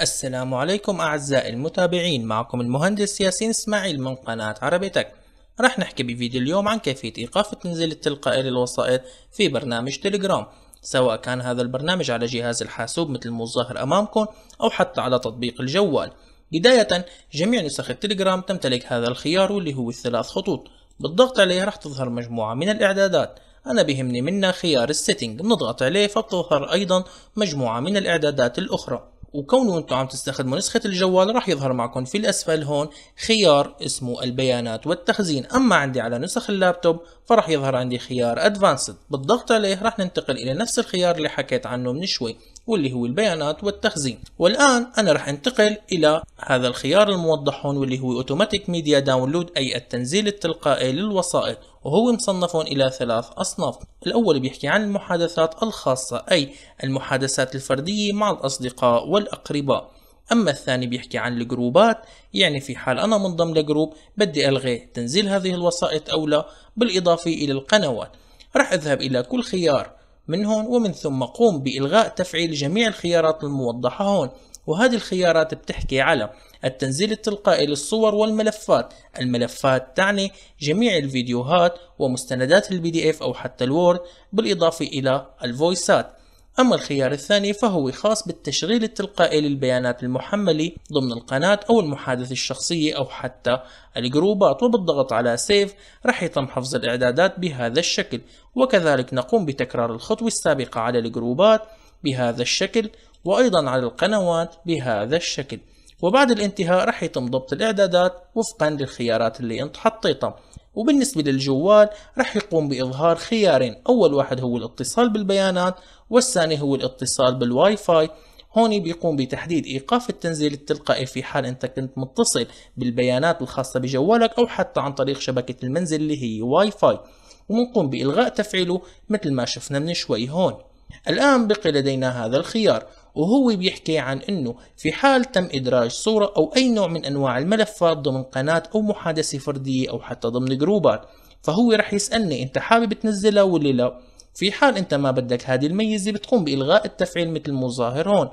السلام عليكم أعزائي المتابعين معكم المهندس ياسين اسماعيل من قناة عربيتك رح نحكي بفيديو اليوم عن كيفية إيقاف التنزيل التلقائي للوسائط في برنامج تليجرام سواء كان هذا البرنامج على جهاز الحاسوب مثل المظاهر أمامكم أو حتى على تطبيق الجوال بداية جميع نسخ التليجرام تمتلك هذا الخيار واللي هو الثلاث خطوط بالضغط عليه رح تظهر مجموعة من الإعدادات أنا بهمني منها خيار السيتنج بنضغط عليه فبتظهر أيضا مجموعة من الإعدادات الأخرى وكونه انتم عم تستخدموا نسخة الجوال راح يظهر معكم في الاسفل هون خيار اسمه البيانات والتخزين اما عندي على نسخ اللابتوب فراح يظهر عندي خيار ادفانسد بالضغط عليه راح ننتقل الى نفس الخيار اللي حكيت عنه من شوي واللي هو البيانات والتخزين والآن أنا رح انتقل إلى هذا الخيار الموضح هون واللي هو اوتوماتيك ميديا داونلود أي التنزيل التلقائي للوسائط وهو مصنف إلى ثلاث أصناف الأول بيحكي عن المحادثات الخاصة أي المحادثات الفردية مع الأصدقاء والأقرباء أما الثاني بيحكي عن الجروبات يعني في حال أنا منضم لجروب بدي ألغي تنزيل هذه الوسائط أو لا بالإضافة إلى القنوات رح أذهب إلى كل خيار من هون ومن ثم قوم بإلغاء تفعيل جميع الخيارات الموضحة هون وهذه الخيارات بتحكي على التنزيل التلقائي للصور والملفات الملفات تعني جميع الفيديوهات ومستندات البي دي اف او حتى الوورد بالاضافة الى الفويسات أما الخيار الثاني فهو خاص بالتشغيل التلقائي للبيانات المحملة ضمن القناة أو المحادثة الشخصية أو حتى الجروبات وبالضغط على سيف رح يتم حفظ الإعدادات بهذا الشكل وكذلك نقوم بتكرار الخطوة السابقة على الجروبات بهذا الشكل وأيضا على القنوات بهذا الشكل وبعد الانتهاء رح يتم ضبط الإعدادات وفقا للخيارات اللي انت حطيتها وبالنسبة للجوال رح يقوم بإظهار خيارين أول واحد هو الاتصال بالبيانات والثاني هو الاتصال بالواي فاي هون بيقوم بتحديد ايقاف التنزيل التلقائي في حال انت كنت متصل بالبيانات الخاصه بجوالك او حتى عن طريق شبكه المنزل اللي هي واي فاي ونقوم بالغاء تفعيله مثل ما شفنا من شوي هون الان بقي لدينا هذا الخيار وهو بيحكي عن انه في حال تم ادراج صورة او اي نوع من انواع الملفات ضمن قناة او محادثة فردية او حتى ضمن جروبات فهو رح يسألني انت حابب تنزلها ولا لا في حال انت ما بدك هذه الميزة بتقوم بإلغاء التفعيل مثل المظاهر هون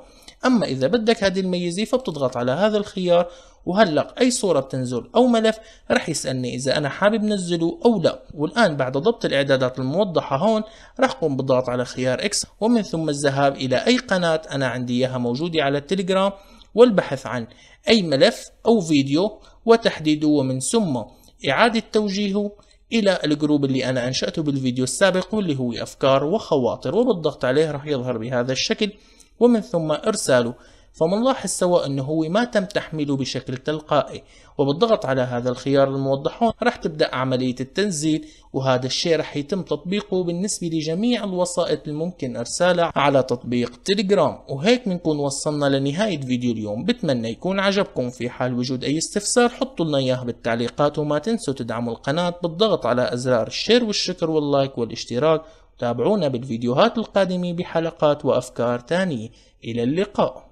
اما اذا بدك هذه الميزة فبتضغط على هذا الخيار وهلق اي صوره بتنزل او ملف رح يسالني اذا انا حابب نزله او لا والان بعد ضبط الاعدادات الموضحه هون رح قوم بالضغط على خيار اكس ومن ثم الذهاب الى اي قناه انا عندي اياها موجوده على التليجرام والبحث عن اي ملف او فيديو وتحديده ومن ثم اعاده توجيهه الى الجروب اللي انا انشاته بالفيديو السابق واللي هو افكار وخواطر وبالضغط عليه رح يظهر بهذا الشكل ومن ثم ارساله فمنلاحظ سوا انه هو ما تم تحميله بشكل تلقائي وبالضغط على هذا الخيار الموضح هون رح تبدأ عملية التنزيل وهذا الشيء رح يتم تطبيقه بالنسبة لجميع الوسائط الممكن ارسالها على تطبيق تليجرام وهيك بنكون وصلنا لنهاية فيديو اليوم بتمنى يكون عجبكم في حال وجود اي استفسار حطوا لنا اياه بالتعليقات وما تنسوا تدعموا القناة بالضغط على ازرار الشير والشكر واللايك والاشتراك تابعونا بالفيديوهات القادمة بحلقات وأفكار تانية إلى اللقاء